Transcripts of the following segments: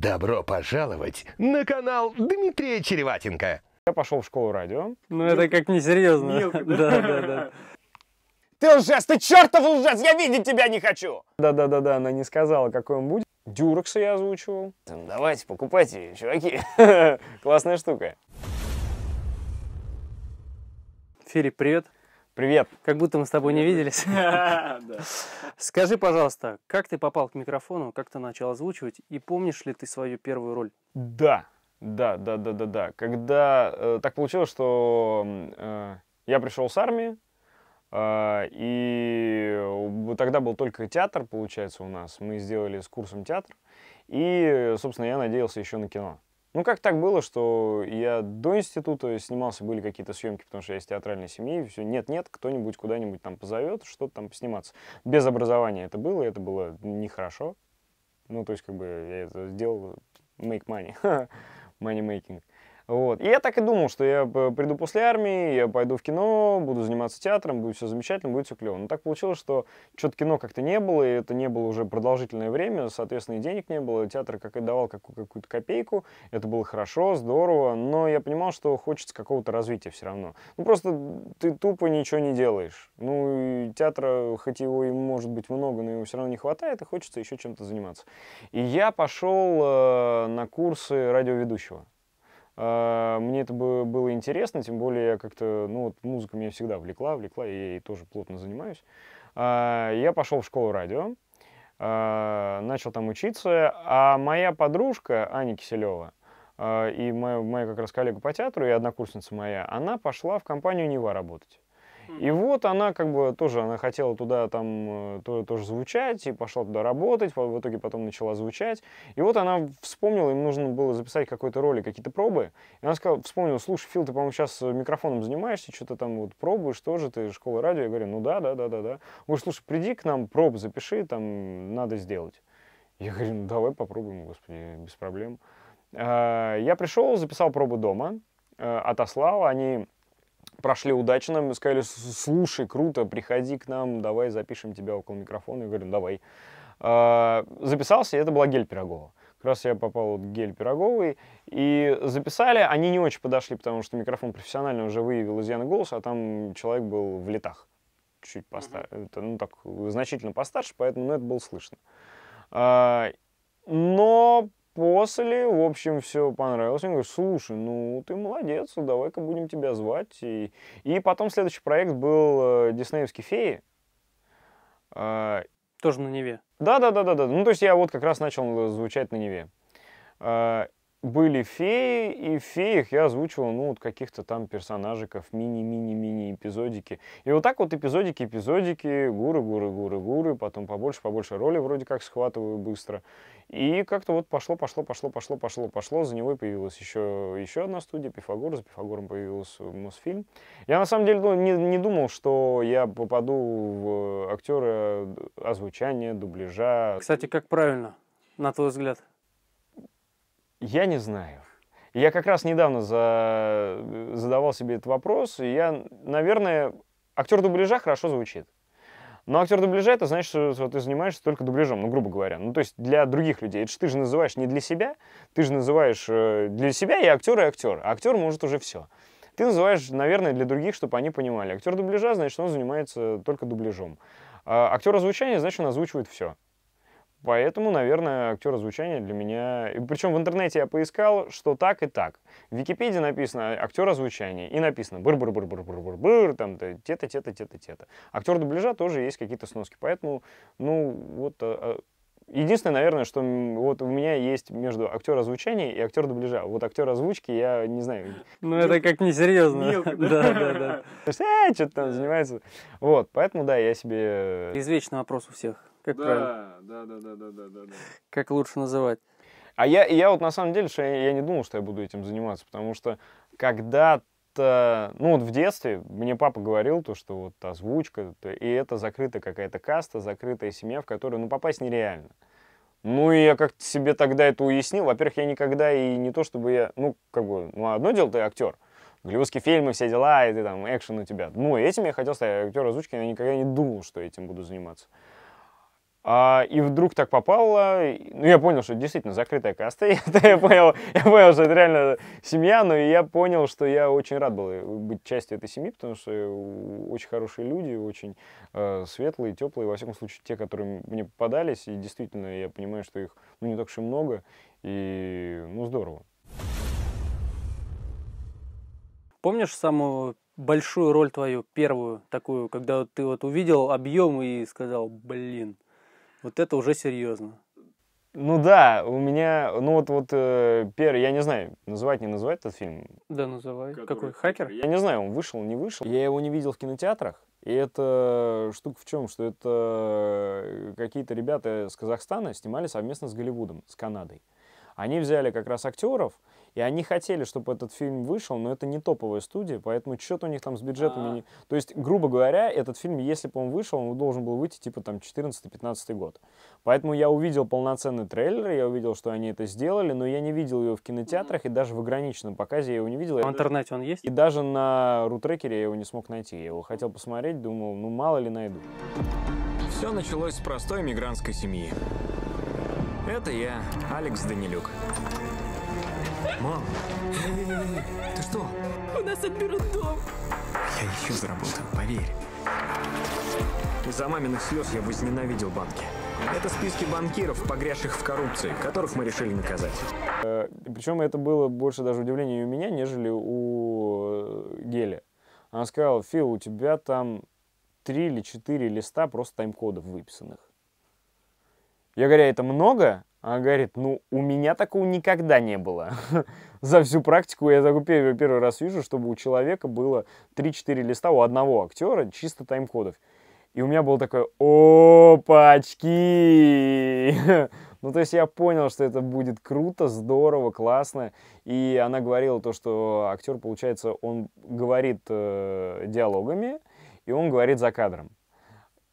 Добро пожаловать на канал Дмитрия Череватенко. Я пошел в школу радио. Ну Дел... это как несерьезно. Мелко, да? да, да, да. Ты лжец, ты чертов лжец, я видеть тебя не хочу! Да-да-да-да, она не сказала, какой он будет. Дюрекса я озвучивал. Давайте, покупайте, чуваки. Классная штука. Фири, привет. Привет. Как будто мы с тобой не виделись. Скажи, пожалуйста, как ты попал к микрофону, как ты начал озвучивать, и помнишь ли ты свою первую роль? Да, да, да, да, да, да. Когда э, так получилось, что э, я пришел с армии, э, и тогда был только театр, получается, у нас. Мы сделали с курсом театр, и, собственно, я надеялся еще на кино. Ну, как так было, что я до института снимался, были какие-то съемки, потому что я из театральной семьи, все, нет-нет, кто-нибудь куда-нибудь там позовет, что-то там посниматься. Без образования это было, и это было нехорошо. Ну, то есть, как бы, я это сделал make money, money making. Вот. И я так и думал, что я э, приду после армии, я пойду в кино, буду заниматься театром, будет все замечательно, будет все клево. Но так получилось, что что-то кино как-то не было, и это не было уже продолжительное время, соответственно, и денег не было, театр как и давал какую-то копейку, это было хорошо, здорово, но я понимал, что хочется какого-то развития все равно. Ну, просто ты тупо ничего не делаешь. Ну, и театра, хоть его и может быть много, но его все равно не хватает, и хочется еще чем-то заниматься. И я пошел э, на курсы радиоведущего. А, мне это было интересно, тем более я как-то, ну, вот музыка меня всегда влекла, влекла, и я ей тоже плотно занимаюсь. А, я пошел в школу радио, а, начал там учиться, а моя подружка Аня Киселева, и моя, моя как раз коллега по театру и однокурсница моя, она пошла в компанию «Нева» работать. И вот она как бы тоже, она хотела туда там э, тоже, тоже звучать, и пошла туда работать, в итоге потом начала звучать. И вот она вспомнила, им нужно было записать какой-то ролик, какие-то пробы. И она сказала, вспомнила, слушай, Фил, ты, по-моему, сейчас э, микрофоном занимаешься, что-то там вот пробуешь тоже, ты школа радио. Я говорю, ну да, да, да, да, да. Он говорит, слушай, приди к нам, проб запиши, там надо сделать. Я говорю, ну давай попробуем, господи, без проблем. А, я пришел, записал пробу дома, э, отослал, они прошли удачно, мы сказали, слушай, круто, приходи к нам, давай запишем тебя около микрофона. и говорю, «Ну, давай. А, записался, и это была гель Пирогова. Как раз я попал вот гель Пироговый, и записали, они не очень подошли, потому что микрофон профессионально уже выявил изъяны голоса, а там человек был в летах, чуть постарше, это, ну так, значительно постарше, поэтому ну, это было слышно. А, но после, в общем, все понравилось. Он говорит, слушай, ну ты молодец, ну, давай-ка будем тебя звать. И, и потом следующий проект был э, «Диснеевские феи». А, Тоже на Неве? Да-да-да. да да. Ну, то есть я вот как раз начал э, звучать на Неве. А, были феи, и в феях я озвучивал, ну, вот каких-то там персонажиков, мини-мини-мини эпизодики. И вот так вот эпизодики, эпизодики, гуры, гуры, гуры, гуры, потом побольше, побольше роли вроде как схватываю быстро. И как-то вот пошло, пошло, пошло, пошло, пошло, пошло. За него появилась еще, еще одна студия, Пифагор. За Пифагором появился Мосфильм. Я на самом деле ну, не, не думал, что я попаду в актера э, озвучания, дубляжа. Кстати, как правильно, на твой взгляд? Я не знаю. Я как раз недавно за... задавал себе этот вопрос, и я, наверное, актер дубляжа хорошо звучит. Но актер дубляжа это значит, что ты занимаешься только дубляжом, ну, грубо говоря. Ну, то есть для других людей. Это же ты же называешь не для себя, ты же называешь э, для себя и актер, и актер. А актер может уже все. Ты называешь, наверное, для других, чтобы они понимали. Актер дубляжа, значит, он занимается только дубляжом. А актер озвучания, значит, он озвучивает все. Поэтому, наверное, актер озвучания для меня... Причем в интернете я поискал, что так и так. В Википедии написано актер озвучания, и написано быр быр быр быр быр быр быр там то тета тета тета тета Актер дубляжа тоже есть какие-то сноски. Поэтому, ну, вот... А, а, единственное, наверное, что вот у меня есть между актер озвучения и актер дубляжа. Вот актер озвучки я не знаю. Ну, это как несерьезно. Да, да, да. Что-то э, там занимается. Вот, поэтому, да, я себе... Э, Извечный вопрос у всех как да, правильно? Да, да, да, да, да, да, Как лучше называть? А я, я вот на самом деле, что я, я не думал, что я буду этим заниматься, потому что когда то ну вот в детстве мне папа говорил то, что вот озвучка, и это закрытая какая-то каста, закрытая семья, в которую, ну, попасть нереально. Ну, и я как-то себе тогда это уяснил. Во-первых, я никогда и не то, чтобы я, ну, как бы, ну, одно дело, ты актер, голливудские фильмы, все дела, и ты там, экшен у тебя. Ну, этим я хотел стать актер озвучки, я никогда не думал, что этим буду заниматься. А, и вдруг так попало, ну я понял, что действительно закрытая каста, это я понял, я понял, что это реально семья, но я понял, что я очень рад был быть частью этой семьи, потому что очень хорошие люди, очень э, светлые, теплые, во всяком случае те, которые мне попадались, и действительно я понимаю, что их ну, не так уж и много, и ну здорово. Помнишь самую большую роль твою, первую такую, когда ты вот увидел объем и сказал, блин, вот это уже серьезно. Ну да, у меня, ну вот, вот э, первый, я не знаю, называть не называть этот фильм. Да, называй. Который... Какой? Хакер? Я не знаю, он вышел, не вышел. Я его не видел в кинотеатрах. И это штука в чем, что это э, какие-то ребята из Казахстана снимали совместно с Голливудом, с Канадой. Они взяли как раз актеров, и они хотели, чтобы этот фильм вышел, но это не топовая студия, поэтому что-то у них там с бюджетами... А. Не... То есть, грубо говоря, этот фильм, если бы он вышел, он должен был выйти типа там 14-15 год. Поэтому я увидел полноценный трейлер, я увидел, что они это сделали, но я не видел его в кинотеатрах, и даже в ограниченном показе я его не видел. А в интернете он есть? И даже на рутрекере я его не смог найти. Я его хотел посмотреть, думал, ну мало ли найду. Все началось с простой мигрантской семьи. Это я, Алекс Данилюк. Мам, ты что? У нас отберут дом. Я ищу заработал, поверь. из За маминых слез я возненавидел банки. Это списки банкиров, погрязших в коррупции, которых мы решили наказать. Э, Причем это было больше даже удивление у меня, нежели у э, Гели. Она сказала, Фил, у тебя там три или четыре листа просто тайм-кодов выписанных. Я говорю, «А это много? Она говорит, ну, у меня такого никогда не было. За всю практику я такой первый, раз вижу, чтобы у человека было 3-4 листа у одного актера чисто тайм-кодов. И у меня было такое, опачки! Ну, то есть я понял, что это будет круто, здорово, классно. И она говорила то, что актер, получается, он говорит э, диалогами, и он говорит за кадром.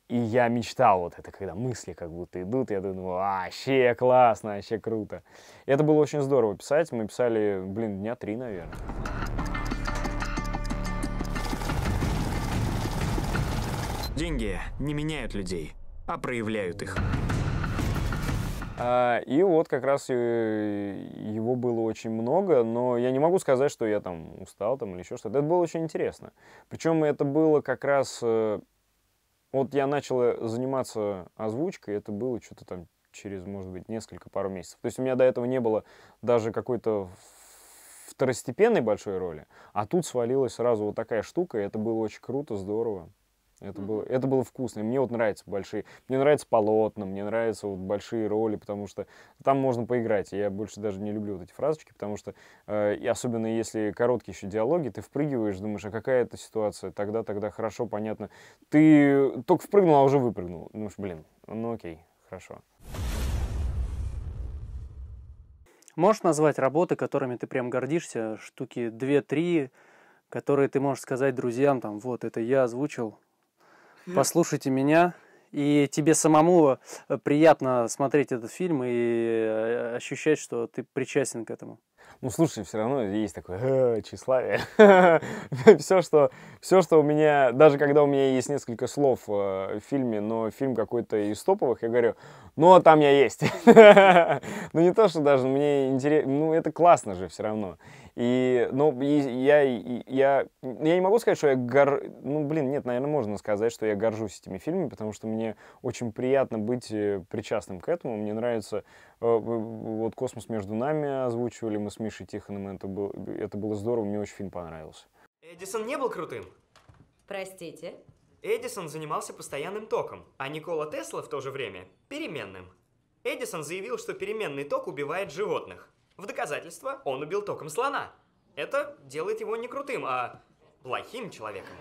И я мечтал вот это, когда мысли как будто идут, я думаю, вообще классно, вообще круто. И это было очень здорово писать, мы писали, блин, дня три, наверное. Деньги не меняют людей, а проявляют их. А, и вот как раз э, его было очень много, но я не могу сказать, что я там устал там или еще что-то. Это было очень интересно. Причем это было как раз э, вот я начал э, заниматься озвучкой, это было что-то там через, может быть, несколько, пару месяцев. То есть у меня до этого не было даже какой-то второстепенной большой роли, а тут свалилась сразу вот такая штука, и это было очень круто, здорово. Это, было, это было вкусно. И мне вот нравятся большие. Мне нравятся полотна, мне нравятся вот большие роли, потому что там можно поиграть. Я больше даже не люблю вот эти фразочки, потому что, э, и особенно если короткие еще диалоги, ты впрыгиваешь, думаешь, а какая это ситуация? Тогда, тогда хорошо, понятно. Ты только впрыгнул, а уже выпрыгнул. Ну, блин, ну окей, хорошо. Можешь назвать работы, которыми ты прям гордишься? Штуки 2-3, которые ты можешь сказать друзьям, там, вот, это я озвучил, послушайте меня. И тебе самому э, приятно смотреть этот фильм и э, ощущать, что ты причастен к этому. Ну, слушай, все равно есть такое «Э, тщеславие. все, что, все, что у меня, даже когда у меня есть несколько слов э, в фильме, но фильм какой-то из топовых, я говорю, ну, а там я есть. ну, не то, что даже мне интересно, ну, это классно же все равно. И, ну, и, я, и, я, я не могу сказать, что я гор... Ну, блин, нет, наверное, можно сказать, что я горжусь этими фильмами, потому что мне очень приятно быть э, причастным к этому. Мне нравится Э, вот «Космос между нами» озвучивали мы с Мишей Тихоном, это, был, это было здорово, мне очень фильм понравился. Эдисон не был крутым? Простите? Эдисон занимался постоянным током, а Никола Тесла в то же время – переменным. Эдисон заявил, что переменный ток убивает животных. В доказательство он убил током слона. Это делает его не крутым, а плохим человеком.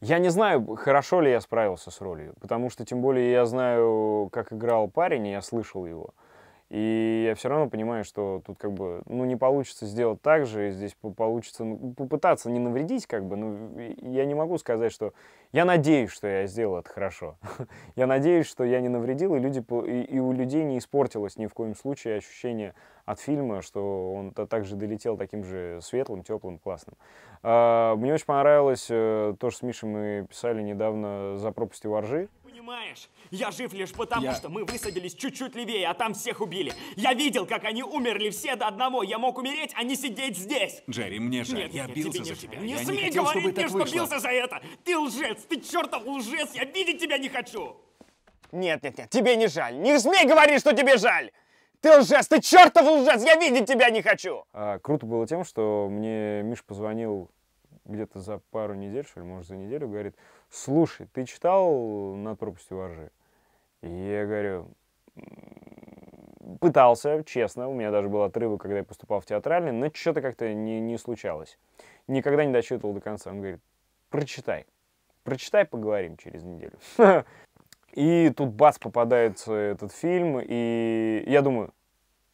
Я не знаю, хорошо ли я справился с ролью, потому что тем более я знаю, как играл парень, и я слышал его. И я все равно понимаю, что тут как бы, ну, не получится сделать так же, и здесь получится ну, попытаться не навредить, как бы, ну, я не могу сказать, что я надеюсь, что я сделал это хорошо. я надеюсь, что я не навредил, и, люди, и, и у людей не испортилось ни в коем случае ощущение от фильма, что он также долетел таким же светлым, теплым, классным. А, мне очень понравилось э, то, что с Мишей мы писали недавно за пропастью воржи понимаешь? Я жив лишь потому, я... что мы высадились чуть-чуть левее, а там всех убили. Я видел, как они умерли все до одного. Я мог умереть, а не сидеть здесь. Джерри, мне жаль. Нет, я нет, бился тебе, за тебя. Не я смей не хотел, говорить мне, что вышло. бился за это. Ты лжец, ты чертов лжец. Я видеть тебя не хочу. Нет, нет, нет, тебе не жаль. Не смей говорить, что тебе жаль. Ты лжец, ты чертов лжец, я видеть тебя не хочу. А, круто было тем, что мне Миш позвонил где-то за пару недель, что ли, может, за неделю, говорит, слушай, ты читал «Над пропастью воржи»? И я говорю, пытался, честно, у меня даже был отрывок, когда я поступал в театральный, но что-то как-то не, не случалось. Никогда не дочитывал до конца. Он говорит, прочитай, прочитай, поговорим через неделю. И тут бац, попадается этот фильм, и я думаю,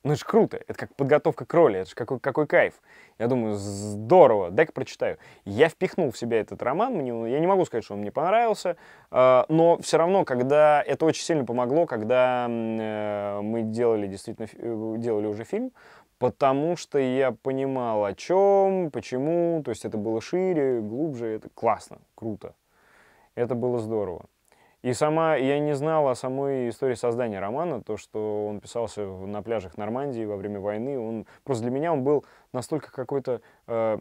ну, это же круто, это как подготовка к роли, это же какой, какой кайф. Я думаю, здорово, дай-ка прочитаю. Я впихнул в себя этот роман, мне, я не могу сказать, что он мне понравился, э, но все равно, когда это очень сильно помогло, когда э, мы делали действительно, э, делали уже фильм, потому что я понимал, о чем, почему, то есть это было шире, глубже, это классно, круто. Это было здорово. И сама, я не знал о самой истории создания романа, то, что он писался на пляжах Нормандии во время войны, он просто для меня он был настолько какой-то э,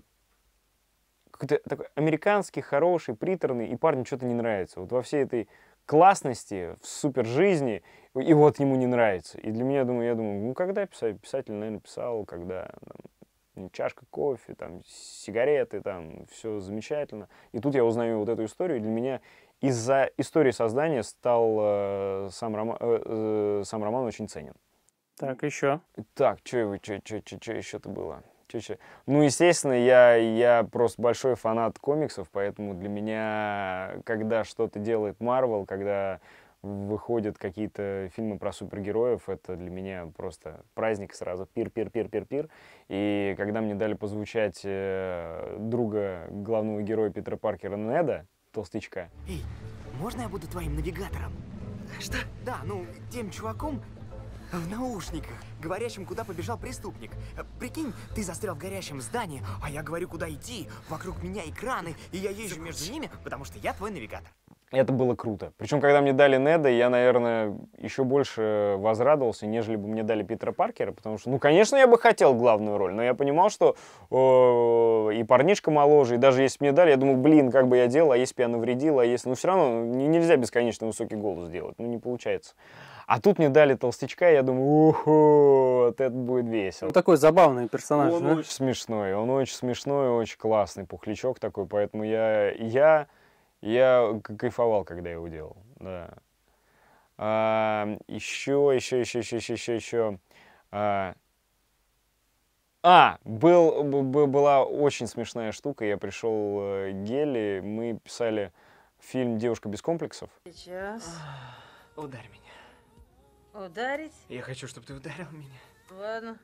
какой-то такой американский, хороший, приторный, и парню что-то не нравится. Вот во всей этой классности, в супер жизни, и вот ему не нравится. И для меня, я думаю, я думаю, ну когда писать? Писатель, наверное, писал, когда там, чашка кофе, там, сигареты, там, все замечательно. И тут я узнаю вот эту историю, и для меня из-за истории создания стал э, сам, рома, э, э сам роман очень ценен. Так, еще. Так, что еще-то было? Чё, чё? Ну, естественно, я, я просто большой фанат комиксов, поэтому для меня, когда что-то делает Marvel, когда выходят какие-то фильмы про супергероев, это для меня просто праздник сразу, пир-пир-пир-пир-пир. И когда мне дали позвучать э, друга главного героя Питера Паркера Неда, толстячка. Эй, можно я буду твоим навигатором? Что? Да, ну, тем чуваком в наушниках, говорящим, куда побежал преступник. Э, прикинь, ты застрял в горящем здании, а я говорю, куда идти. Вокруг меня экраны, и я езжу между ними, потому что я твой навигатор. Это было круто. Причем, когда мне дали Неда, я, наверное, еще больше возрадовался, нежели бы мне дали Питера Паркера, потому что, ну, конечно, я бы хотел главную роль, но я понимал, что о, и парнишка моложе, и даже если бы мне дали, я думал, блин, как бы я делал, а если бы я навредил, а если... Ну, все равно ну, нельзя бесконечно высокий голос делать, ну, не получается. А тут мне дали толстячка, и я думаю, уху, вот это будет весело. Он ну, такой забавный персонаж, Он да? очень смешной, он очень смешной, очень классный пухлячок такой, поэтому я... я я кайфовал, когда я его делал, да. А, еще, еще, еще, еще, еще, еще, еще. А, а, был, была очень смешная штука. Я пришел э, к Гели, мы писали фильм «Девушка без комплексов». Сейчас. А, ударь меня. Ударить? Я хочу, чтобы ты ударил меня. Ладно.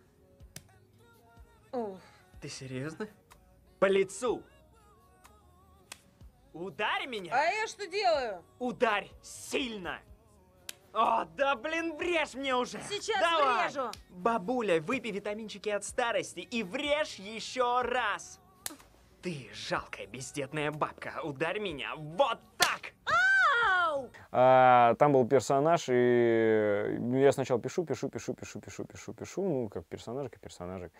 Ух. Ты серьезно? По лицу! Ударь меня! А я что делаю? Ударь сильно! О, да блин, врежь мне уже! Сейчас Давай. врежу! Бабуля, выпей витаминчики от старости и врежь еще раз! Ты жалкая бездетная бабка, ударь меня вот так! Ау! А, там был персонаж, и ну, я сначала пишу, пишу, пишу, пишу, пишу, пишу, пишу, ну, как персонажик и персонажик.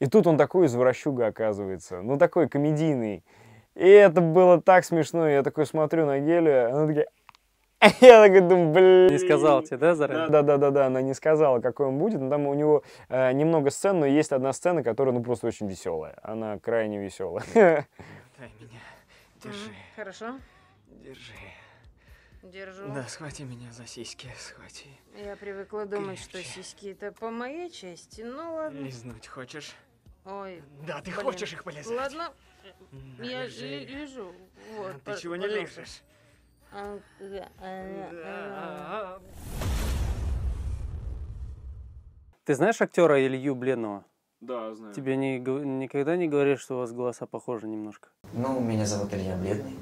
И тут он такой извращуга оказывается, ну, такой комедийный. И это было так смешно. Я такой смотрю на Гелию, она такая... Я такой думаю, блин. Не сказал тебе, да, заранее? Да, да, да, да, она не сказала, какой он будет, но там у него э, немного сцен, но есть одна сцена, которая, ну, просто очень веселая. Она крайне веселая. Дай меня, держи. Хорошо. Держи. Держу. Да, схвати меня за сиськи, схвати. Я привыкла думать, Крепче. что сиськи это по моей части, но ну ладно. Лизнуть хочешь? Ой. Да, ты блин. хочешь их полезать? Ладно. Я лежу. Вот, Ты чего не лежишь? А, а, а, Ты знаешь актера Илью Бленова? Да, знаю. Тебе не, никогда не говорят, что у вас голоса похожи немножко? Ну, меня зовут Илья Бледный.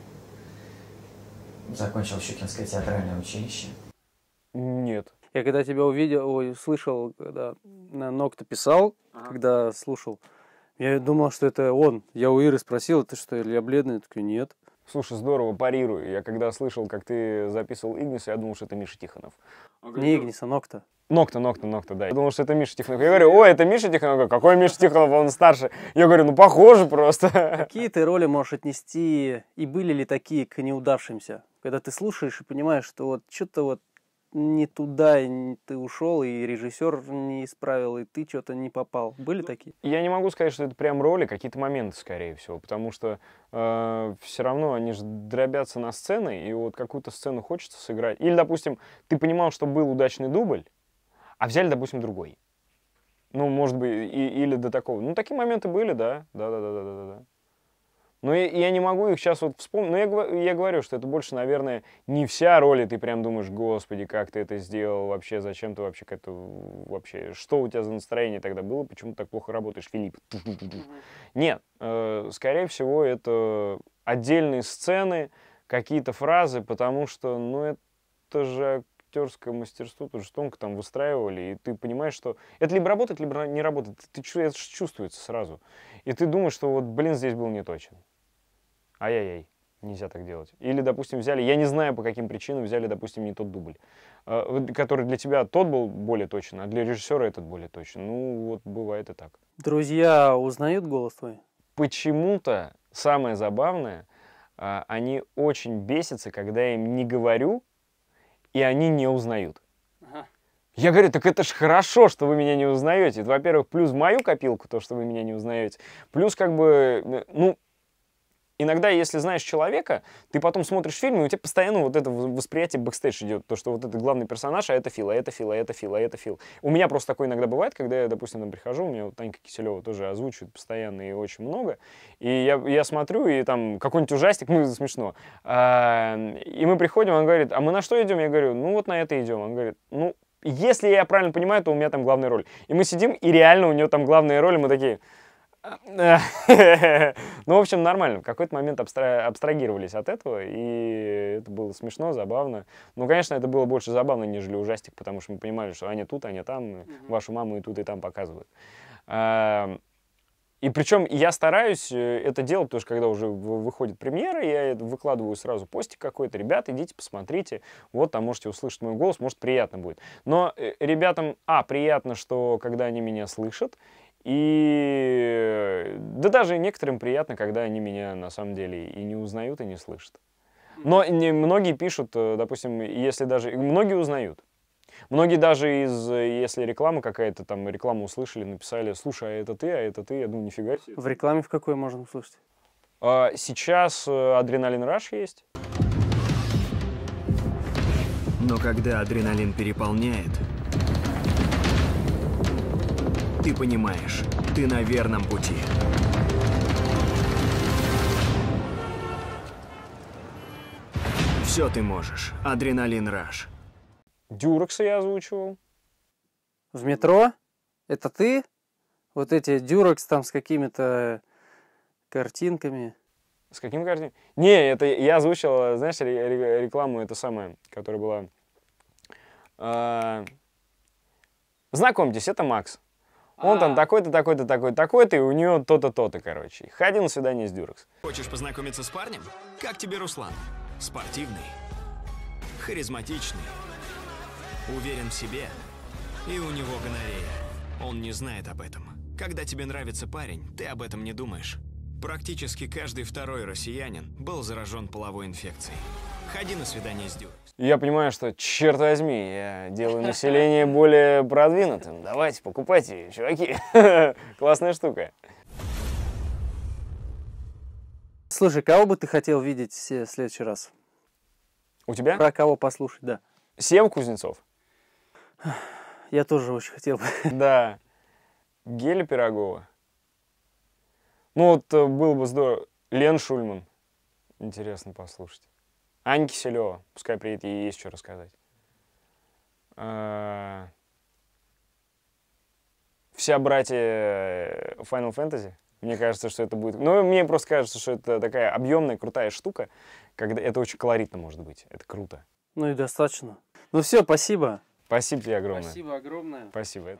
Закончил Щукинское театральное училище. Нет. Я когда тебя увидел, ой, слышал, когда на ног писал, ага. когда слушал, я думал, что это он. Я у Иры спросил, «А ты что, я бледный? Я такой, нет. Слушай, здорово, парирую. Я когда слышал, как ты записывал Игниса, я думал, что это Миша Тихонов. А Не Игниса, а Нокта. Нокта, Нокта, Нокта, да. Я думал, что это Миша Тихонов. Я говорю, ой, это Миша Тихонов. Какой Миша Тихонов, он старше. Я говорю, ну похоже просто. Какие ты роли можешь отнести, и были ли такие к неудавшимся? Когда ты слушаешь и понимаешь, что вот что-то вот не туда ты ушел, и режиссер не исправил, и ты что-то не попал. Были ну, такие? Я не могу сказать, что это прям роли, какие-то моменты, скорее всего, потому что э, все равно они же дробятся на сцены, и вот какую-то сцену хочется сыграть. Или, допустим, ты понимал, что был удачный дубль, а взяли, допустим, другой. Ну, может быть, и, или до такого. Ну, такие моменты были, да. Да-да-да-да-да-да. Но ну, я, я не могу их сейчас вот вспомнить. Но ну, я, я говорю, что это больше, наверное, не вся роль, и ты прям думаешь, господи, как ты это сделал вообще, зачем ты вообще к это вообще, что у тебя за настроение тогда было, почему ты так плохо работаешь, Филипп? Нет, э, скорее всего, это отдельные сцены, какие-то фразы, потому что, ну, это же актерское мастерство, тоже тонко там выстраивали, и ты понимаешь, что это либо работает, либо не работает. Ты, ты, это чувствуется сразу. И ты думаешь, что вот, блин, здесь был не точен. Ай-яй-яй, нельзя так делать. Или, допустим, взяли, я не знаю по каким причинам, взяли, допустим, не тот дубль, а, который для тебя тот был более точен, а для режиссера этот более точен. Ну, вот бывает и так. Друзья узнают голос твой? Почему-то самое забавное, а, они очень бесятся, когда я им не говорю, и они не узнают. Я говорю, так это ж хорошо, что вы меня не узнаете. Во-первых, плюс мою копилку, то, что вы меня не узнаете. Плюс как бы, э, ну, иногда, если знаешь человека, ты потом смотришь фильм, и у тебя постоянно вот это восприятие бэкстейдж идет, то, что вот это главный персонаж, а это Фил, а это Фил, а это Фил, а это Фил. У меня просто такое иногда бывает, когда я, допустим, там прихожу, у меня вот Танька Киселева тоже озвучивает постоянно и очень много, и я, я смотрю, и там какой-нибудь ужастик, ну, смешно, а, и мы приходим, он говорит, а мы на что идем? Я говорю, ну, вот на это идем. Он говорит, ну, если я правильно понимаю, то у меня там главная роль. И мы сидим, и реально у нее там главная роль, и мы такие, ну, в общем, нормально. В какой-то момент абстрагировались от этого, и это было смешно, забавно. Ну, конечно, это было больше забавно, нежели ужастик, потому что мы понимали, что они тут, они там, вашу маму и тут, и там показывают. И причем я стараюсь э, это делать, потому что когда уже выходит премьера, я выкладываю сразу постик какой-то. Ребята, идите, посмотрите. Вот, там можете услышать мой голос, может, приятно будет. Но э, ребятам, а, приятно, что когда они меня слышат, и да даже некоторым приятно, когда они меня на самом деле и не узнают, и не слышат. Но не, многие пишут, э, допустим, если даже... Многие узнают. Многие даже из, если реклама какая-то, там рекламу услышали, написали, слушай, а это ты, а это ты, я думаю, нифига себе. В рекламе в какой можно услышать? А, сейчас э, адреналин раш есть. Но когда адреналин переполняет, ты понимаешь, ты на верном пути. Все ты можешь. Адреналин раш. Дюрекса я озвучивал. В метро? Это ты? Вот эти дюрекс там с какими-то картинками. С каким картинками? Не, это я озвучил, знаешь, рекламу Это самую, которая была. А, знакомьтесь, это Макс. Он а. там такой-то, такой-то, такой-то, такой-то, и у нее то-то, то-то, короче. Ходил на свидание с Дюрекс. Хочешь познакомиться с парнем? Как тебе Руслан? Спортивный, харизматичный, уверен в себе, и у него гонорея. Он не знает об этом. Когда тебе нравится парень, ты об этом не думаешь. Практически каждый второй россиянин был заражен половой инфекцией. Приходи на свидание с Дюрекс. Я понимаю, что, черт возьми, я делаю население более продвинутым. Давайте, покупайте, чуваки. Классная штука. Слушай, кого бы ты хотел видеть в следующий раз? У тебя? Про кого послушать, да. Сем Кузнецов? Я тоже очень хотел бы. Да. Геля Пирогова. Ну вот э, было бы здорово. Лен Шульман. Интересно послушать. Аня Киселева, пускай приедет, ей есть что рассказать. А, вся братья э, Final Fantasy. Мне кажется, что это будет... Ну, мне просто кажется, что это такая объемная, крутая штука, когда это очень колоритно может быть. Это круто. Ну и достаточно. Ну все, спасибо. Спасибо тебе огромное. Спасибо огромное. Спасибо.